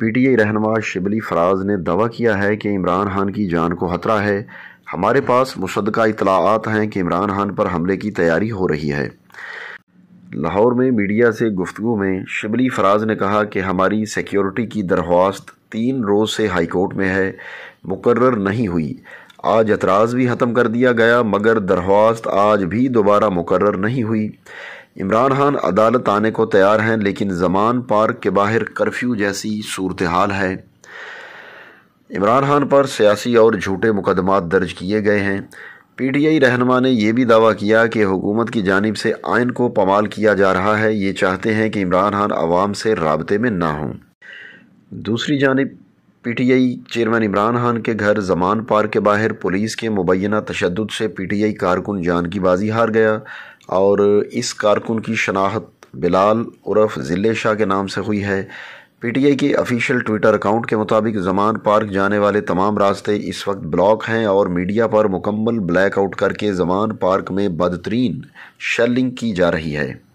P T I रहनमा शिबली फराज ने दावा किया है कि इमरान खान की जान को खतरा है हमारे पास मुशदा इतलात हैं कि इमरान खान पर हमले की तैयारी हो रही है लाहौर में मीडिया से गुफ्तु में शिबली फराज ने कहा कि हमारी सिक्योरिटी की दरख्वास्त तीन रोज़ से हाईकोर्ट में है मुकर नहीं हुई आज एतराज़ भी ख़त्म कर दिया गया मगर दरख्वास्त आज भी दोबारा मुकर नहीं हुई इमरान खान अदालत आने को तैयार हैं लेकिन जमान पार्क के बाहर कर्फ्यू जैसी सूरत हाल है इमरान खान पर सियासी और झूठे मुकदमा दर्ज किए गए हैं पी टी आई रहनमा ने यह भी दावा किया कि हुकूमत की जानब से आयन को पमाल किया जा रहा है ये चाहते हैं कि इमरान खान आवाम से रबते में ना हों दूसरी जानब पीटीआई चेयरमैन इमरान खान के घर जमान पार्क के बाहर पुलिस के मुबैना तशद से पीटीआई कारकुन जान की बाजी हार गया और इस कारकुन की शनाख्त बिलाल उर्फ ज़िले शाह के नाम से हुई है पीटीआई के अफिशियल ट्विटर अकाउंट के मुताबिक जमान पार्क जाने वाले तमाम रास्ते इस वक्त ब्लॉक हैं और मीडिया पर मुकम्मल ब्लैकआउट करके जमान पार्क में बदतरीन शेलिंग की जा रही है